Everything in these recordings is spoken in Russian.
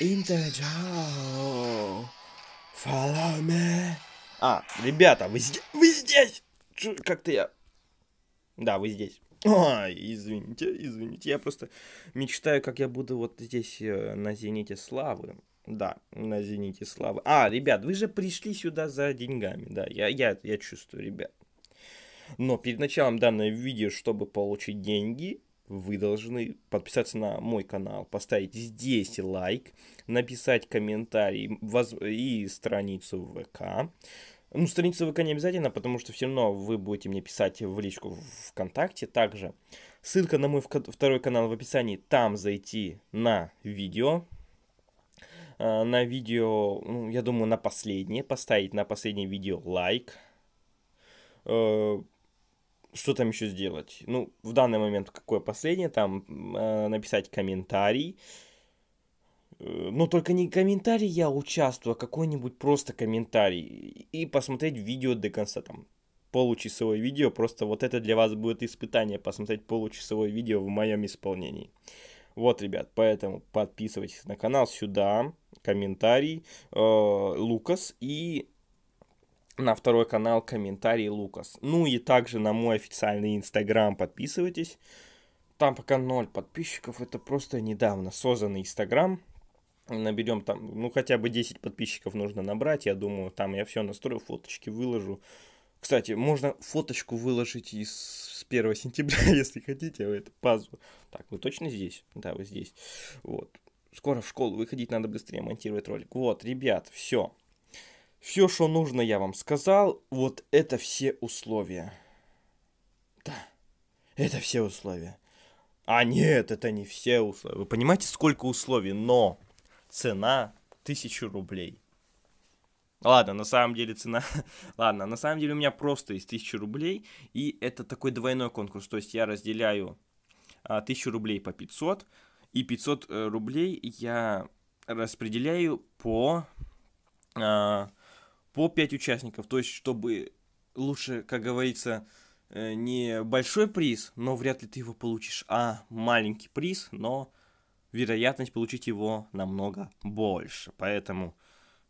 Интерджао. Follow me. А, ребята, вы, здесь, вы здесь! Как-то я... Да, вы здесь. Ой, извините, извините. Я просто мечтаю, как я буду вот здесь э, на «Зените славы». Да, на «Зените славы». А, ребят, вы же пришли сюда за деньгами, да. Я, я, я чувствую, ребят. Но перед началом данного видео, чтобы получить деньги, вы должны подписаться на мой канал, поставить здесь лайк, написать комментарий воз... и страницу ВК. Ну, страницу ВК не обязательно, потому что все равно вы будете мне писать в личку ВКонтакте. Также ссылка на мой второй канал в описании, там зайти на видео, а, на видео, ну, я думаю, на последнее, поставить на последнее видео лайк, э, что там еще сделать? Ну, в данный момент какое последнее? Там э, написать комментарий. Э, но ну, только не комментарий я участвую, а какой-нибудь просто комментарий. И посмотреть видео до конца, там, получасовое видео. Просто вот это для вас будет испытание, посмотреть получасовое видео в моем исполнении. Вот, ребят, поэтому подписывайтесь на канал сюда, комментарий, э, Лукас и на второй канал комментарий Лукас. Ну и также на мой официальный инстаграм подписывайтесь. Там пока ноль подписчиков, это просто недавно созданный инстаграм. Наберем там, ну хотя бы 10 подписчиков нужно набрать, я думаю, там я все настрою, фоточки выложу. Кстати, можно фоточку выложить из с 1 сентября, если хотите, в это пазу. Так, вы точно здесь? Да, вы здесь. Вот. Скоро в школу выходить надо быстрее монтировать ролик. Вот, ребят, все. Все, что нужно, я вам сказал. Вот это все условия. Да, это все условия. А нет, это не все условия. Вы понимаете, сколько условий, но цена тысячу рублей. Ладно, на самом деле цена... Ладно, на самом деле у меня просто из тысячи рублей, и это такой двойной конкурс, то есть я разделяю а, тысячу рублей по 500, и 500 э, рублей я распределяю по... А, по 5 участников. То есть, чтобы лучше, как говорится, э, не большой приз, но вряд ли ты его получишь, а маленький приз, но вероятность получить его намного больше. Поэтому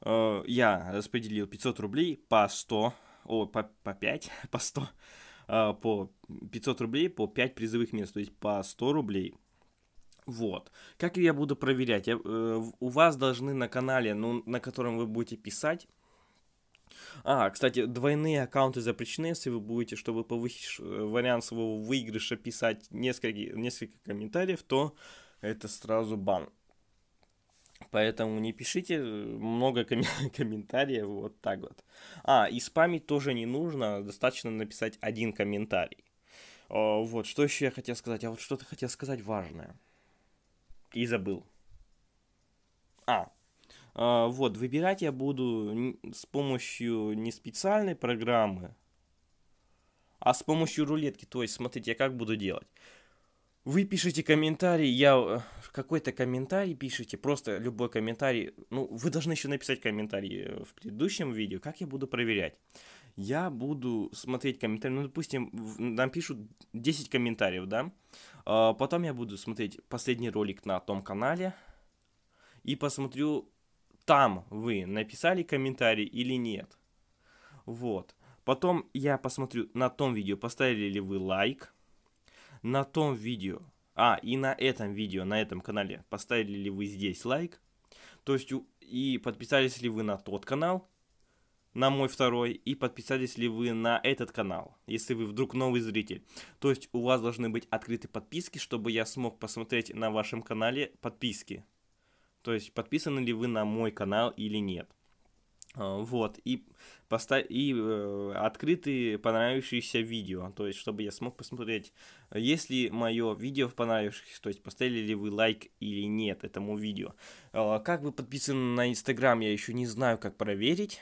э, я распределил 500 рублей по 100, о, по, по 5, по 100, э, по 500 рублей по 5 призовых мест, то есть по 100 рублей. Вот. Как я буду проверять? Я, э, у вас должны на канале, ну, на котором вы будете писать, а, кстати, двойные аккаунты запрещены, если вы будете, чтобы повысить э, вариант своего выигрыша, писать несколько, несколько комментариев, то это сразу бан. Поэтому не пишите э, много ком- комментариев, вот так вот. А, и спамить тоже не нужно, достаточно написать один комментарий. О, а, вот, что еще я хотел сказать? А вот что-то хотел сказать важное. И забыл. А, а, вот, выбирать я буду с помощью не специальной программы, а с помощью рулетки. То есть, смотрите, я как буду делать. Вы пишите комментарий, я э, какой-то комментарий пишите, просто любой комментарий. Ну, вы должны еще написать комментарий э, в предыдущем видео, как я буду проверять. Я буду смотреть комментарии, ну, допустим, нам пишут 10 комментариев, да? А, потом я буду смотреть последний ролик на том канале и посмотрю, там вы написали комментарий или нет. Вот. Потом я посмотрю на том видео, поставили ли вы лайк. На том видео, а, и на этом видео, на этом канале, поставили ли вы здесь лайк. То есть, и подписались ли вы на тот канал, на мой второй, и подписались ли вы на этот канал, если вы вдруг новый зритель. То есть, у вас должны быть открыты подписки, чтобы я смог посмотреть на вашем канале подписки. То есть подписаны ли вы на мой канал или нет. А, вот, и, постав... и э, открытые понравившиеся видео, то есть, чтобы я смог посмотреть, есть ли мое видео в понравившихся, то есть, поставили ли вы лайк или нет этому видео. Э, как вы подписаны на Инстаграм, я еще не знаю, как проверить.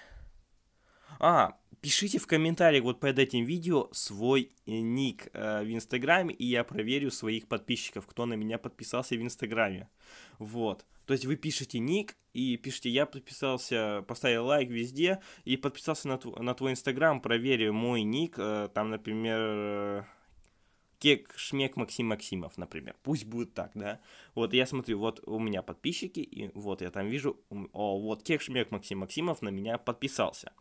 А, пишите в комментариях вот под этим видео свой э, ник э, в Инстаграме, и я проверю своих подписчиков, кто на меня подписался в Инстаграме. Вот. То есть вы пишете ник и пишите «Я подписался», поставил лайк везде и подписался на, тв- на твой инстаграм, проверю мой ник, э, там, например, э, Кек Шмек Максим Максимов, например. Пусть будет так, да? Вот я смотрю, вот у меня подписчики, и вот я там вижу, о, вот Кек Шмек Максим Максимов на меня подписался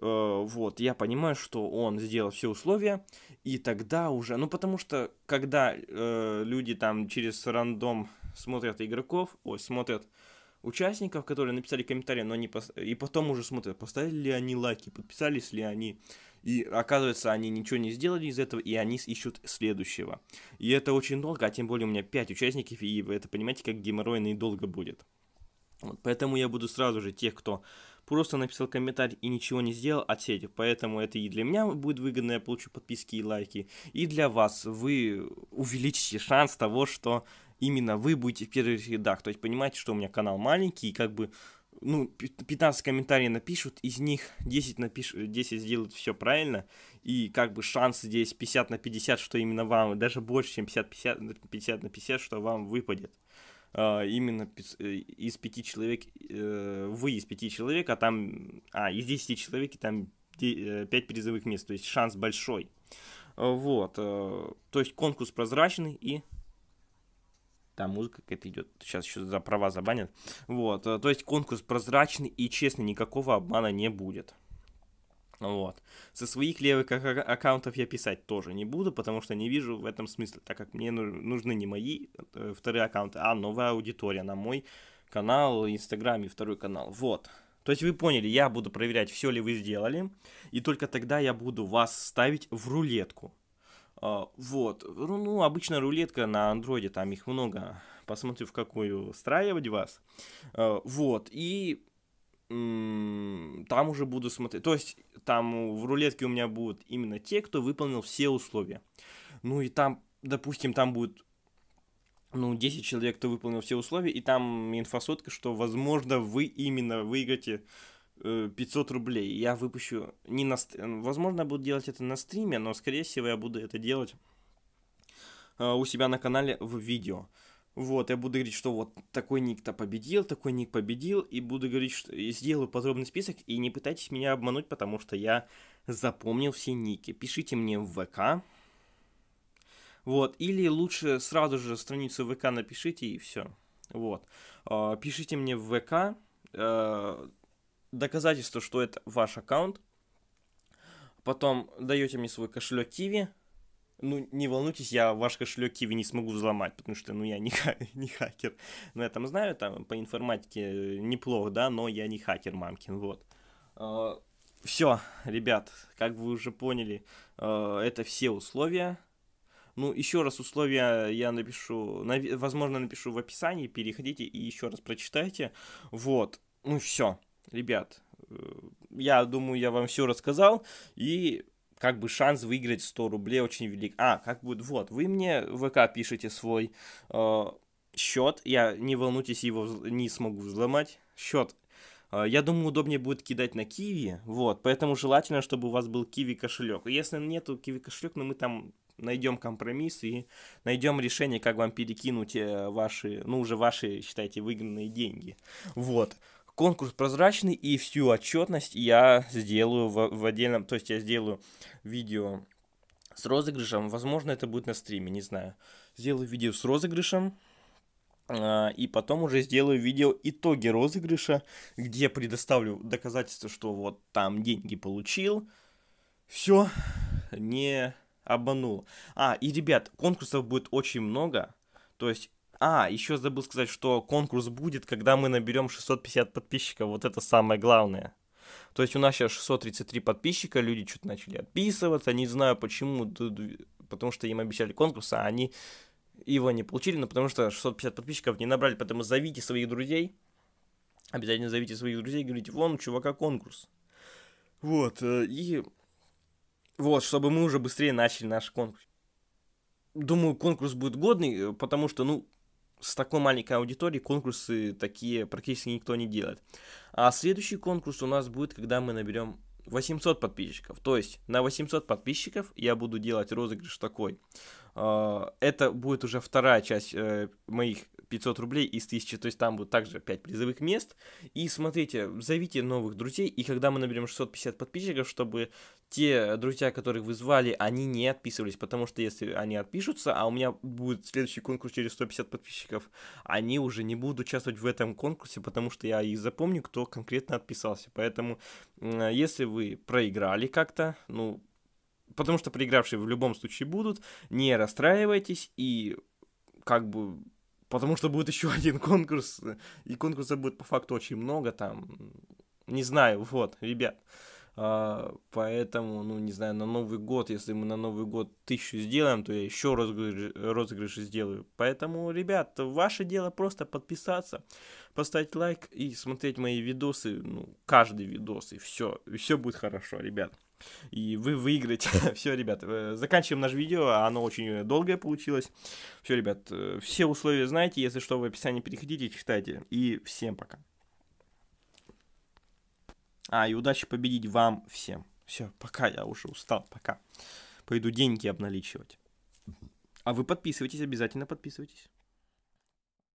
э, вот, я понимаю, что он сделал все условия, и тогда уже, ну, потому что, когда э, люди там через рандом смотрят игроков, ой, смотрят участников, которые написали комментарии, но не пос... и потом уже смотрят, поставили ли они лайки, подписались ли они. И оказывается, они ничего не сделали из этого, и они ищут следующего. И это очень долго, а тем более у меня 5 участников, и вы это понимаете, как геморройно и долго будет. Вот, поэтому я буду сразу же тех, кто просто написал комментарий и ничего не сделал, отсетив. Поэтому это и для меня будет выгодно, я получу подписки и лайки. И для вас вы увеличите шанс того, что именно вы будете в первых рядах. То есть понимаете, что у меня канал маленький, и как бы ну, 15 комментариев напишут, из них 10, напишут, 10 сделают все правильно, и как бы шанс здесь 50 на 50, что именно вам, даже больше, чем 50, 50, 50 на 50, что вам выпадет. Uh, именно э, из пяти человек, uh, вы из пяти человек, а там, а, из 10 человек, и там 5 э, призовых мест, то есть шанс большой. Uh, вот, то есть конкурс прозрачный и там музыка какая-то идет. Сейчас еще за права забанят. Вот, э, то есть конкурс прозрачный и честный, никакого обмана не будет. Вот. Со своих левых аккаунтов я писать тоже не буду, потому что не вижу в этом смысла, так как мне нужны не мои э, вторые аккаунты, а новая аудитория на мой канал, Инстаграм и второй канал. Вот. То есть вы поняли, я буду проверять, все ли вы сделали, и только тогда я буду вас ставить в рулетку. А, вот. Ну, обычно рулетка на андроиде, там их много. Посмотрю, в какую встраивать вас. А, вот. И там уже буду смотреть. То есть там в рулетке у меня будут именно те, кто выполнил все условия. Ну и там, допустим, там будет ну, 10 человек, кто выполнил все условия, и там инфосотка, что, возможно, вы именно выиграете 500 э, рублей. Я выпущу не на... Возможно, я буду делать это на стриме, но, скорее всего, я буду это делать э, у себя на канале в видео. Вот, я буду говорить, что вот такой ник-то победил, такой ник победил, и буду говорить, что и сделаю подробный список, и не пытайтесь меня обмануть, потому что я запомнил все ники. Пишите мне в ВК, вот, или лучше сразу же страницу ВК напишите, и все. Вот, э, пишите мне в ВК, доказательство, что это ваш аккаунт. Потом даете мне свой кошелек Киви. Ну, не волнуйтесь, я ваш кошелек Киви не смогу взломать, потому что, ну, я не, не хакер. Но ну, я там знаю, там, по информатике э, неплохо, да, но я не хакер, мамкин, вот. А, все, ребят, как вы уже поняли, а, это все условия. Ну, еще раз условия я напишу, возможно, напишу в описании, переходите и еще раз прочитайте. Вот, ну все ребят, э, я думаю, я вам все рассказал, и как бы шанс выиграть 100 рублей очень велик. А, как будет, вот, вы мне в ВК пишете свой э, счет, я, не волнуйтесь, его не смогу взломать, счет. Э, я думаю, удобнее будет кидать на Киви, вот, поэтому желательно, чтобы у вас был Киви кошелек. Если нету Киви кошелек, ну мы там найдем компромисс и найдем решение, как вам перекинуть э, ваши, ну уже ваши, считайте, выигранные деньги. Вот конкурс прозрачный, и всю отчетность я сделаю в, в отдельном, то есть я сделаю видео с розыгрышем, возможно, это будет на стриме, не знаю. Сделаю видео с розыгрышем, а, и потом уже сделаю видео итоги розыгрыша, где предоставлю доказательства, что вот там деньги получил, все, не обманул. А, и, ребят, конкурсов будет очень много, то есть а, еще забыл сказать, что конкурс будет, когда мы наберем 650 подписчиков. Вот это самое главное. То есть у нас сейчас 633 подписчика, люди что-то начали отписываться, не знаю почему, потому что им обещали конкурс, а они его не получили, но потому что 650 подписчиков не набрали, поэтому зовите своих друзей, обязательно зовите своих друзей говорите, вон у чувака конкурс. Вот, э, и вот, чтобы мы уже быстрее начали наш конкурс. Думаю, конкурс будет годный, э, потому что, ну, с такой маленькой аудиторией конкурсы такие практически никто не делает. А следующий конкурс у нас будет, когда мы наберем 800 подписчиков. То есть на 800 подписчиков я буду делать розыгрыш такой. А, это будет уже вторая часть э, моих 500 рублей из 1000, то есть там будет также 5 призовых мест. И смотрите, зовите новых друзей, и когда мы наберем 650 подписчиков, чтобы те друзья, которых вы звали, они не отписывались, потому что если они отпишутся, а у меня будет следующий конкурс через 150 подписчиков, они уже не будут участвовать в этом конкурсе, потому что я и запомню, кто конкретно отписался. Поэтому, если вы проиграли как-то, ну, потому что проигравшие в любом случае будут, не расстраивайтесь и как бы потому что будет еще один конкурс, и конкурса будет по факту очень много, там, не знаю, вот, ребят. Uh, поэтому, ну, не знаю, на Новый год, если мы на Новый год тысячу сделаем, то я еще розыгрыш, розыгрыш сделаю. Поэтому, ребят, ваше дело просто подписаться, поставить лайк и смотреть мои видосы, ну, каждый видос, и все, и все будет хорошо, ребят и вы выиграете. все, ребят, э, заканчиваем наше видео, оно очень э, долгое получилось. Все, ребят, э, все условия знаете, если что, в описании переходите, читайте. И всем пока. А, и удачи победить вам всем. Все, пока, я уже устал, пока. Пойду деньги обналичивать. А вы подписывайтесь, обязательно подписывайтесь.